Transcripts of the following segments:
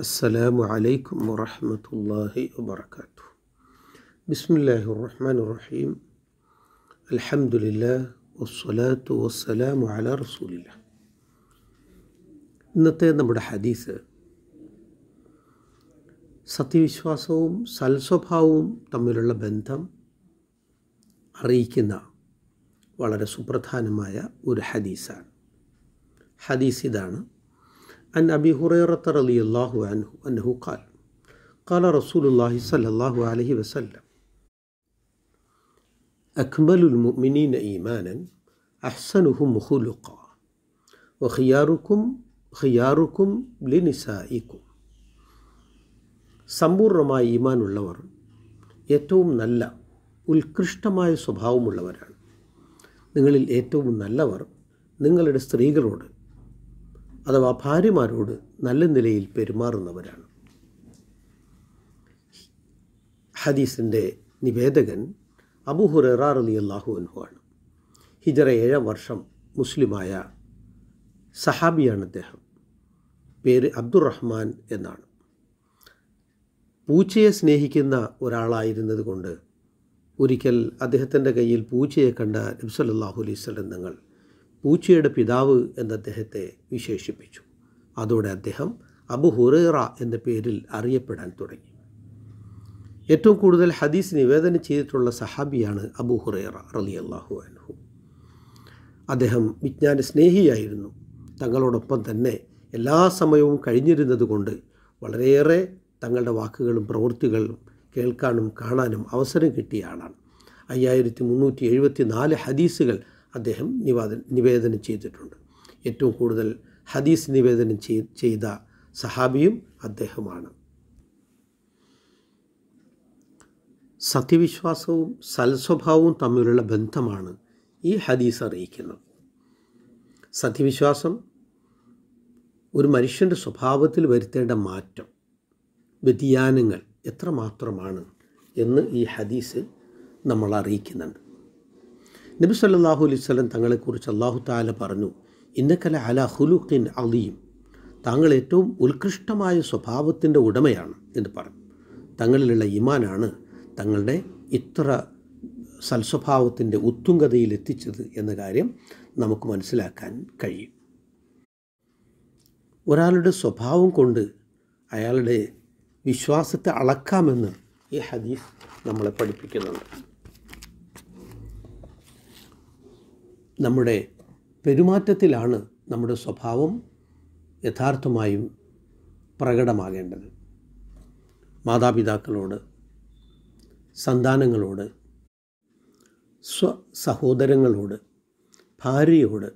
السلام عليكم ورحمة الله وبركاته بسم الله الرحمن الرحيم الحمد لله والصلاة والسلام على رسول الله ഇന്നത്തെ നമ്മുടെ ഹദീസ് സത്യവിശ്വാസവും സൽസ്വഭാവവും തമ്മിലുള്ള ബന്ധം അറിയിക്കുന്ന വളരെ സുപ്രധാനമായ ഒരു ഹദീസാണ് ഹദീസ് ഇതാണ് عن أبي هريرة رضي الله عنه أنه قال قال رسول الله صلى الله عليه وسلم أكمل المؤمنين إيمانا أحسنهم خلقا وخياركم خياركم لنسائكم സമ്പൂർണമായ ഈമാനുള്ളവർ ഏറ്റവും നല്ല ഉത്കൃഷ്ടമായ സ്വഭാവമുള്ളവരാണ് നിങ്ങളിൽ ഏറ്റവും നല്ലവർ നിങ്ങളുടെ സ്ത്രീകളോട് അഥവാ ഭാര്യമാരോട് നല്ല നിലയിൽ പെരുമാറുന്നവരാണ് ഹദീസിൻ്റെ നിവേദകൻ അബു ഹുററാർ അലി അള്ളാഹു ആണ് ഹിജറ ഏഴാം വർഷം മുസ്ലിമായ സഹാബിയാണ് അദ്ദേഹം പേര് അബ്ദുറഹ്മാൻ എന്നാണ് പൂച്ചയെ സ്നേഹിക്കുന്ന ഒരാളായിരുന്നത് കൊണ്ട് ഒരിക്കൽ അദ്ദേഹത്തിൻ്റെ കയ്യിൽ പൂച്ചയെ കണ്ട നബ്സല്ലാഹു അലൈസ് തങ്ങൾ പൂച്ചയുടെ പിതാവ് എന്ന് അദ്ദേഹത്തെ വിശേഷിപ്പിച്ചു അതോടെ അദ്ദേഹം അബു ഹുറേറ എന്ന പേരിൽ അറിയപ്പെടാൻ തുടങ്ങി ഏറ്റവും കൂടുതൽ ഹദീസ് നിവേദനം ചെയ്തിട്ടുള്ള സഹാബിയാണ് അബു ഹുറേറ റലി അള്ളാഹു അൻഹു അദ്ദേഹം വിജ്ഞാന സ്നേഹിയായിരുന്നു തങ്ങളോടൊപ്പം തന്നെ എല്ലാ സമയവും കഴിഞ്ഞിരുന്നതുകൊണ്ട് വളരെയേറെ തങ്ങളുടെ വാക്കുകളും പ്രവൃത്തികളും കേൾക്കാനും കാണാനും അവസരം കിട്ടിയ ആളാണ് അയ്യായിരത്തി മുന്നൂറ്റി എഴുപത്തി നാല് ഹദീസുകൾ അദ്ദേഹം നിവാദ നിവേദനം ചെയ്തിട്ടുണ്ട് ഏറ്റവും കൂടുതൽ ഹദീസ് നിവേദനം ചെയ്ത സഹാബിയും അദ്ദേഹമാണ് സത്യവിശ്വാസവും സൽസ്വഭാവവും തമ്മിലുള്ള ബന്ധമാണ് ഈ ഹദീസ് അറിയിക്കുന്നത് സത്യവിശ്വാസം ഒരു മനുഷ്യൻ്റെ സ്വഭാവത്തിൽ വരുത്തേണ്ട മാറ്റം വ്യതിയാനങ്ങൾ എത്രമാത്രമാണ് എന്ന് ഈ ഹദീസ് നമ്മൾ അറിയിക്കുന്നുണ്ട് നബി സല്ലാഹു അലൈഹി സ്വലം തങ്ങളെക്കുറിച്ച് അള്ളാഹു താല പറഞ്ഞു ഇന്നക്കല അല ഹുലുഖിൻ അലീം താങ്കൾ ഏറ്റവും ഉത്കൃഷ്ടമായ സ്വഭാവത്തിൻ്റെ ഉടമയാണ് എന്ന് പറഞ്ഞു തങ്ങളിലുള്ള ഇമാനാണ് തങ്ങളുടെ ഇത്ര സൽസ്വഭാവത്തിൻ്റെ ഉത്തുംഗതയിൽ എത്തിച്ചത് എന്ന കാര്യം നമുക്ക് മനസ്സിലാക്കാൻ കഴിയും ഒരാളുടെ സ്വഭാവം കൊണ്ട് അയാളുടെ വിശ്വാസത്തെ അളക്കാമെന്ന് ഈ ഹദീസ് നമ്മളെ പഠിപ്പിക്കുന്നുണ്ട് നമ്മുടെ പെരുമാറ്റത്തിലാണ് നമ്മുടെ സ്വഭാവം യഥാർത്ഥമായും പ്രകടമാകേണ്ടത് മാതാപിതാക്കളോട് സന്താനങ്ങളോട് സ്വ സഹോദരങ്ങളോട് ഭാര്യയോട്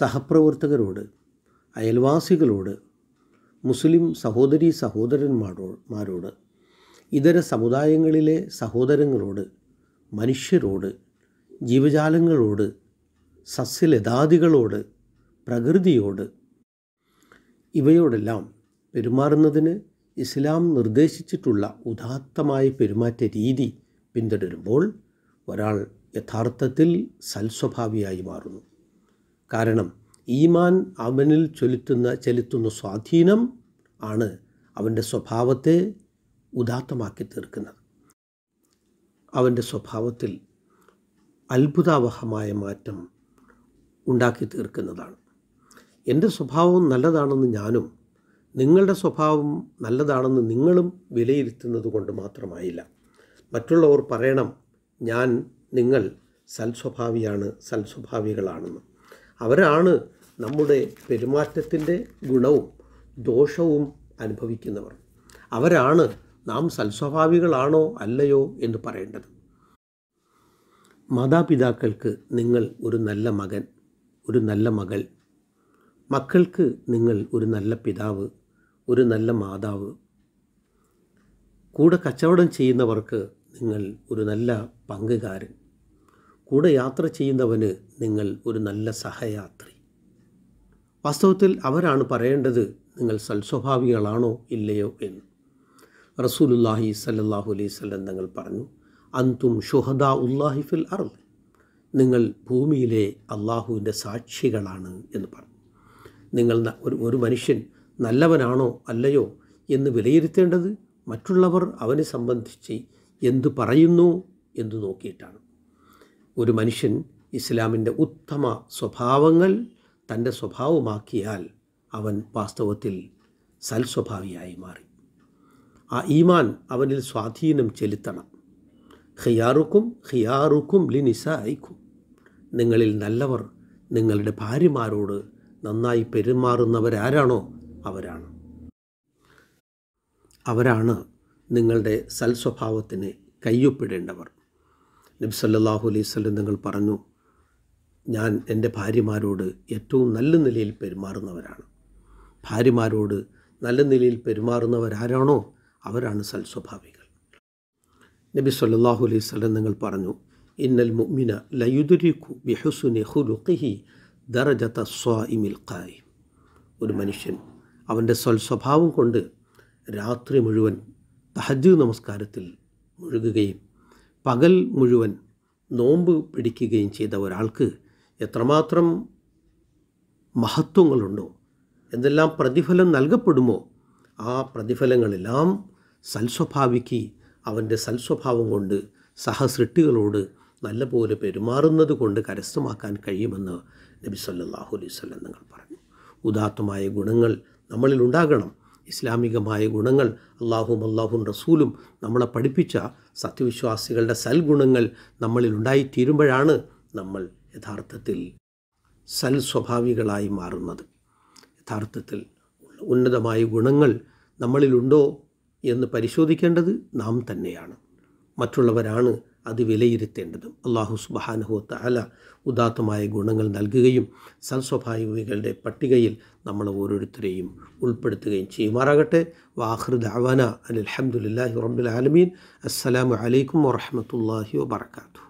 സഹപ്രവർത്തകരോട് അയൽവാസികളോട് മുസ്ലിം സഹോദരി സഹോദരന്മാരോ മാരോട് ഇതര സമുദായങ്ങളിലെ സഹോദരങ്ങളോട് മനുഷ്യരോട് ജീവജാലങ്ങളോട് സസ്യലതാദികളോട് പ്രകൃതിയോട് ഇവയോടെല്ലാം പെരുമാറുന്നതിന് ഇസ്ലാം നിർദ്ദേശിച്ചിട്ടുള്ള ഉദാത്തമായ പെരുമാറ്റ രീതി പിന്തുടരുമ്പോൾ ഒരാൾ യഥാർത്ഥത്തിൽ സൽസ്വഭാവിയായി മാറുന്നു കാരണം ഈമാൻ അവനിൽ ചൊലുത്തുന്ന ചെലുത്തുന്ന സ്വാധീനം ആണ് അവൻ്റെ സ്വഭാവത്തെ ഉദാത്തമാക്കി തീർക്കുന്നത് അവൻ്റെ സ്വഭാവത്തിൽ അത്ഭുതാവഹമായ മാറ്റം ഉണ്ടാക്കി തീർക്കുന്നതാണ് എൻ്റെ സ്വഭാവം നല്ലതാണെന്ന് ഞാനും നിങ്ങളുടെ സ്വഭാവം നല്ലതാണെന്ന് നിങ്ങളും വിലയിരുത്തുന്നത് കൊണ്ട് മാത്രമായില്ല മറ്റുള്ളവർ പറയണം ഞാൻ നിങ്ങൾ സൽസ്വഭാവിയാണ് സൽസ്വഭാവികളാണെന്ന് അവരാണ് നമ്മുടെ പെരുമാറ്റത്തിൻ്റെ ഗുണവും ദോഷവും അനുഭവിക്കുന്നവർ അവരാണ് നാം സൽസ്വഭാവികളാണോ അല്ലയോ എന്ന് പറയേണ്ടത് മാതാപിതാക്കൾക്ക് നിങ്ങൾ ഒരു നല്ല മകൻ ഒരു നല്ല മകൾ മക്കൾക്ക് നിങ്ങൾ ഒരു നല്ല പിതാവ് ഒരു നല്ല മാതാവ് കൂടെ കച്ചവടം ചെയ്യുന്നവർക്ക് നിങ്ങൾ ഒരു നല്ല പങ്കുകാരൻ കൂടെ യാത്ര ചെയ്യുന്നവന് നിങ്ങൾ ഒരു നല്ല സഹയാത്രി വാസ്തവത്തിൽ അവരാണ് പറയേണ്ടത് നിങ്ങൾ സൽസ്വഭാവികളാണോ ഇല്ലയോ എന്ന് റസൂലുല്ലാഹി സല്ലാഹു അലൈഹി സ്വല്ലം തങ്ങൾ പറഞ്ഞു അന്തും ഷുഹദാ ഉല്ലാഹിഫിൽ അറും നിങ്ങൾ ഭൂമിയിലെ അള്ളാഹുവിൻ്റെ സാക്ഷികളാണ് എന്ന് പറഞ്ഞു നിങ്ങൾ ഒരു മനുഷ്യൻ നല്ലവനാണോ അല്ലയോ എന്ന് വിലയിരുത്തേണ്ടത് മറ്റുള്ളവർ അവനെ സംബന്ധിച്ച് എന്തു പറയുന്നു എന്ന് നോക്കിയിട്ടാണ് ഒരു മനുഷ്യൻ ഇസ്ലാമിൻ്റെ ഉത്തമ സ്വഭാവങ്ങൾ തൻ്റെ സ്വഭാവമാക്കിയാൽ അവൻ വാസ്തവത്തിൽ സൽസ്വഭാവിയായി മാറി ആ ഈമാൻ അവനിൽ സ്വാധീനം ചെലുത്തണം ഹിയാറുക്കും ഹിയാറുക്കും ലിനിസായിക്കും നിങ്ങളിൽ നല്ലവർ നിങ്ങളുടെ ഭാര്യമാരോട് നന്നായി പെരുമാറുന്നവരാരാണോ അവരാണ് അവരാണ് നിങ്ങളുടെ സൽസ്വഭാവത്തിന് കയ്യൊപ്പിടേണ്ടവർ നബ്സല്ലാഹു അലൈഹി സ്വലം നിങ്ങൾ പറഞ്ഞു ഞാൻ എൻ്റെ ഭാര്യമാരോട് ഏറ്റവും നല്ല നിലയിൽ പെരുമാറുന്നവരാണ് ഭാര്യമാരോട് നല്ല നിലയിൽ പെരുമാറുന്നവരാരാണോ അവരാണ് സൽസ്വഭാവികൾ നബി സല്ലാഹു അലൈഹി സ്വലം നിങ്ങൾ പറഞ്ഞു ഇന്നൽ മുഅ്മിന ലയുദുരിഖു ബിഹുസുനെ ഖുലുഖിഹി ദറജത സ്വാഇമിൽ ഖായി ഒരു മനുഷ്യൻ അവൻ്റെ സ്വൽ സ്വഭാവം കൊണ്ട് രാത്രി മുഴുവൻ തഹജ് നമസ്കാരത്തിൽ മുഴുകുകയും പകൽ മുഴുവൻ നോമ്പ് പിടിക്കുകയും ചെയ്ത ഒരാൾക്ക് എത്രമാത്രം മഹത്വങ്ങളുണ്ടോ എന്തെല്ലാം പ്രതിഫലം നൽകപ്പെടുമോ ആ പ്രതിഫലങ്ങളെല്ലാം സൽസ്വഭാവിക്ക് അവൻ്റെ സൽസ്വഭാവം കൊണ്ട് സഹസൃഷ്ടികളോട് നല്ലപോലെ പെരുമാറുന്നത് കൊണ്ട് കരസ്ഥമാക്കാൻ കഴിയുമെന്ന് നബി സല്ലാഹു അലൈഹി സ്വലം നിങ്ങൾ പറഞ്ഞു ഉദാത്തമായ ഗുണങ്ങൾ നമ്മളിൽ ഉണ്ടാകണം ഇസ്ലാമികമായ ഗുണങ്ങൾ അള്ളാഹും അള്ളാഹും റസൂലും നമ്മളെ പഠിപ്പിച്ച സത്യവിശ്വാസികളുടെ സൽഗുണങ്ങൾ നമ്മളിൽ ഉണ്ടായിത്തീരുമ്പോഴാണ് നമ്മൾ യഥാർത്ഥത്തിൽ സൽ സ്വഭാവികളായി മാറുന്നത് യഥാർത്ഥത്തിൽ ഉന്നതമായ ഗുണങ്ങൾ നമ്മളിലുണ്ടോ എന്ന് പരിശോധിക്കേണ്ടത് നാം തന്നെയാണ് മറ്റുള്ളവരാണ് അത് വിലയിരുത്തേണ്ടതും അള്ളാഹു സുബാനുഹോത്ത അല ഉദാത്തമായ ഗുണങ്ങൾ നൽകുകയും സൽസ്വഭാവികളുടെ പട്ടികയിൽ നമ്മൾ ഓരോരുത്തരെയും ഉൾപ്പെടുത്തുകയും ചെയ്യുമാറാകട്ടെ വാഹൃദ് അവന അലഹമുല്ലാഹി റബ്ബുൽ ആലമീൻ അസ്സലാമു അലൈക്കും വറഹമത്തല്ലാഹി വാത്തു